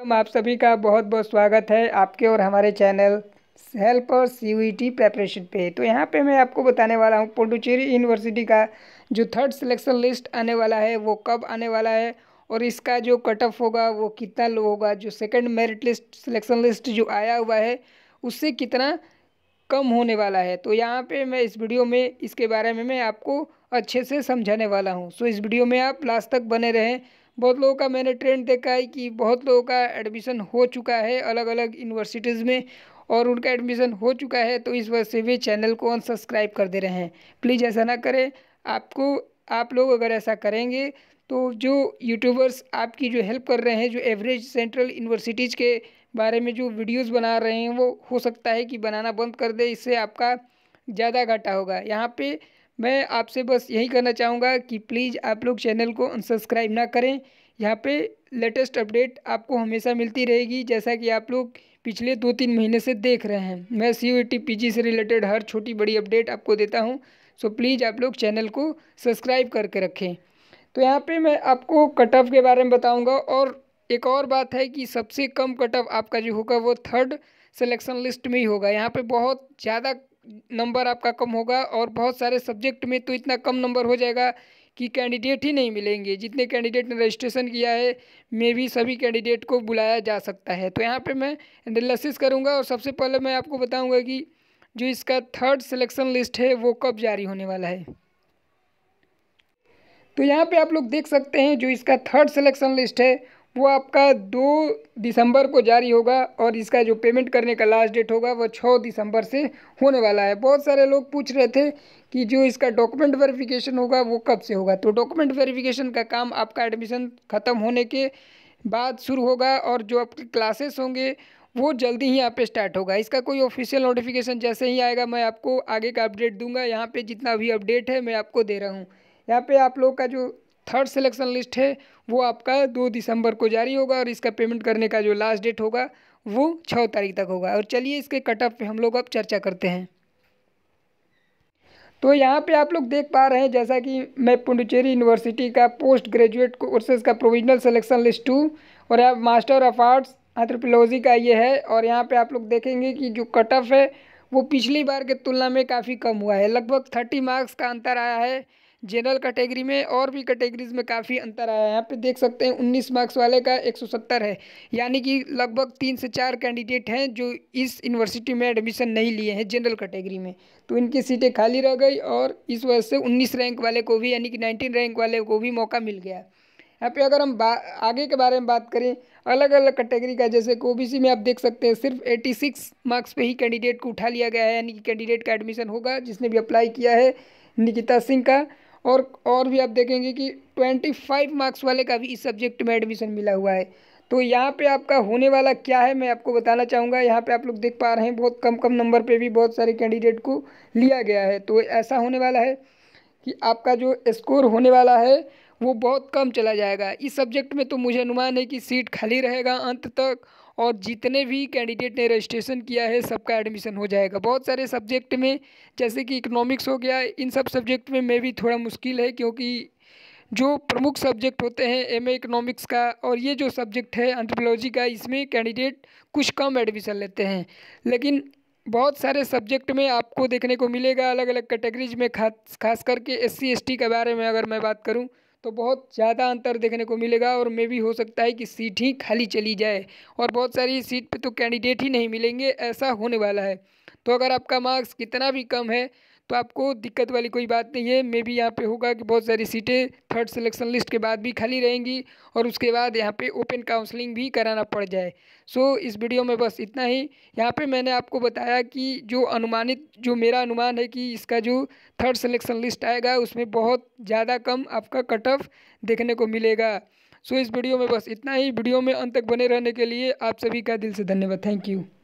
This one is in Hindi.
हम आप सभी का बहुत बहुत स्वागत है आपके और हमारे चैनल हेल्प और टी प्रेपरेशन e पे तो यहाँ पे मैं आपको बताने वाला हूँ पुडुचेरी यूनिवर्सिटी का जो थर्ड सिलेक्शन लिस्ट आने वाला है वो कब आने वाला है और इसका जो कट ऑफ होगा वो कितना लो होगा जो second merit list selection list जो आया हुआ है उससे कितना कम होने वाला है तो यहाँ पे मैं इस वीडियो में इसके बारे में मैं आपको अच्छे से समझाने वाला हूँ सो तो इस वीडियो में आप लास्ट तक बने रहें बहुत लोगों का मैंने ट्रेंड देखा है कि बहुत लोगों का एडमिशन हो चुका है अलग अलग यूनिवर्सिटीज़ में और उनका एडमिशन हो चुका है तो इस वजह से वे चैनल को अनसब्सक्राइब कर दे रहे हैं प्लीज़ ऐसा ना करें आपको आप लोग अगर ऐसा करेंगे तो जो यूट्यूबर्स आपकी जो हेल्प कर रहे हैं जो एवरेज सेंट्रल यूनिवर्सिटीज़ के बारे में जो वीडियोज़ बना रहे हैं वो हो सकता है कि बनाना बंद कर दे इससे आपका ज़्यादा घाटा होगा यहाँ पर मैं आपसे बस यही कहना चाहूँगा कि प्लीज़ आप लोग चैनल को अनसब्सक्राइब ना करें यहाँ पे लेटेस्ट अपडेट आपको हमेशा मिलती रहेगी जैसा कि आप लोग पिछले दो तीन महीने से देख रहे हैं मैं सी यू पीजी से रिलेटेड हर छोटी बड़ी अपडेट आपको देता हूँ सो प्लीज़ आप लोग चैनल को सब्सक्राइब करके रखें तो यहाँ पे मैं आपको कट ऑफ के बारे में बताऊँगा और एक और बात है कि सबसे कम कट ऑफ आपका जो होगा वो थर्ड सेलेक्शन लिस्ट में ही होगा यहाँ पे बहुत ज़्यादा नंबर आपका कम होगा और बहुत सारे सब्जेक्ट में तो इतना कम नंबर हो जाएगा कि कैंडिडेट ही नहीं मिलेंगे जितने कैंडिडेट ने रजिस्ट्रेशन किया है मे भी सभी कैंडिडेट को बुलाया जा सकता है तो यहाँ पे मैं एनालिसिस करूँगा और सबसे पहले मैं आपको बताऊँगा कि जो इसका थर्ड सिलेक्शन लिस्ट है वो कब जारी होने वाला है तो यहाँ पे आप लोग देख सकते हैं जो इसका थर्ड सिलेक्शन लिस्ट है वो आपका दो दिसंबर को जारी होगा और इसका जो पेमेंट करने का लास्ट डेट होगा वो छः दिसंबर से होने वाला है बहुत सारे लोग पूछ रहे थे कि जो इसका डॉक्यूमेंट वेरिफिकेशन होगा वो कब से होगा तो डॉक्यूमेंट वेरिफिकेशन का काम आपका एडमिशन ख़त्म होने के बाद शुरू होगा और जो आपके क्लासेस होंगे वो जल्दी ही यहाँ पे स्टार्ट होगा इसका कोई ऑफिशियल नोटिफिकेशन जैसे ही आएगा मैं आपको आगे का अपडेट दूंगा यहाँ पे जितना भी अपडेट है मैं आपको दे रहा हूँ यहाँ पे आप लोग का जो थर्ड सिलेक्शन लिस्ट है वो आपका दो दिसंबर को जारी होगा और इसका पेमेंट करने का जो लास्ट डेट होगा वो छः तारीख तक होगा और चलिए इसके कट ऑफ पे हम लोग अब चर्चा करते हैं तो यहाँ पे आप लोग देख पा रहे हैं जैसा कि मैं पुडुचेरी यूनिवर्सिटी का पोस्ट ग्रेजुएट कोर्सेज का प्रोविजनल सिलेक्शन लिस्ट टू और यहाँ मास्टर ऑफ आर्ट्स एंथ्रोपोलॉजी का ये है और यहाँ पे आप लोग देखेंगे कि जो कट ऑफ है वो पिछली बार के तुलना में काफ़ी कम हुआ है लगभग थर्टी मार्क्स का अंतर आया है जनरल कैटेगरी में और भी कैटेगरीज में काफ़ी अंतर आया है यहाँ पे देख सकते हैं उन्नीस मार्क्स वाले का सत्तर है यानी कि लगभग तीन से चार कैंडिडेट हैं जो इस यूनिवर्सिटी में एडमिशन नहीं लिए हैं जनरल कैटेगरी में तो इनकी सीटें खाली रह गई और इस वजह से उन्नीस रैंक वाले को भी यानी कि नाइनटीन रैंक वाले को भी मौका मिल गया यहाँ पे अगर हम बा आगे के बारे में बात करें अलग अलग कैटेगरी का जैसे कि सी में आप देख सकते हैं सिर्फ 86 मार्क्स पे ही कैंडिडेट को उठा लिया गया है यानी कि कैंडिडेट का एडमिशन होगा जिसने भी अप्लाई किया है निकिता सिंह का और और भी आप देखेंगे कि ट्वेंटी फाइव मार्क्स वाले का भी इस सब्जेक्ट में एडमिशन मिला हुआ है तो यहाँ पे आपका होने वाला क्या है मैं आपको बताना चाहूँगा यहाँ पे आप लोग देख पा रहे हैं बहुत कम कम नंबर पे भी बहुत सारे कैंडिडेट को लिया गया है तो ऐसा होने वाला है कि आपका जो स्कोर होने वाला है वो बहुत कम चला जाएगा इस सब्जेक्ट में तो मुझे अनुमान है कि सीट खाली रहेगा अंत तक और जितने भी कैंडिडेट ने रजिस्ट्रेशन किया है सबका एडमिशन हो जाएगा बहुत सारे सब्जेक्ट में जैसे कि इकोनॉमिक्स हो गया इन सब सब्जेक्ट में मैं भी थोड़ा मुश्किल है क्योंकि जो प्रमुख सब्जेक्ट होते हैं एम इकोनॉमिक्स का और ये जो सब्जेक्ट है एंथ्रोपोलॉजी का इसमें कैंडिडेट कुछ कम एडमिशन लेते हैं लेकिन बहुत सारे सब्जेक्ट में आपको देखने को मिलेगा अलग अलग कैटेगरीज में खास खास करके एस सी के बारे में अगर मैं बात करूँ तो बहुत ज़्यादा अंतर देखने को मिलेगा और मे भी हो सकता है कि सीट ही खाली चली जाए और बहुत सारी सीट पे तो कैंडिडेट ही नहीं मिलेंगे ऐसा होने वाला है तो अगर आपका मार्क्स कितना भी कम है तो आपको दिक्कत वाली कोई बात नहीं है मे भी यहाँ पे होगा कि बहुत सारी सीटें थर्ड सिलेक्शन लिस्ट के बाद भी खाली रहेंगी और उसके बाद यहाँ पे ओपन काउंसलिंग भी कराना पड़ जाए सो so, इस वीडियो में बस इतना ही यहाँ पे मैंने आपको बताया कि जो अनुमानित जो मेरा अनुमान है कि इसका जो थर्ड सिलेक्शन लिस्ट आएगा उसमें बहुत ज़्यादा कम आपका कट ऑफ देखने को मिलेगा सो so, इस वीडियो में बस इतना ही वीडियो में अंत तक बने रहने के लिए आप सभी का दिल से धन्यवाद थैंक यू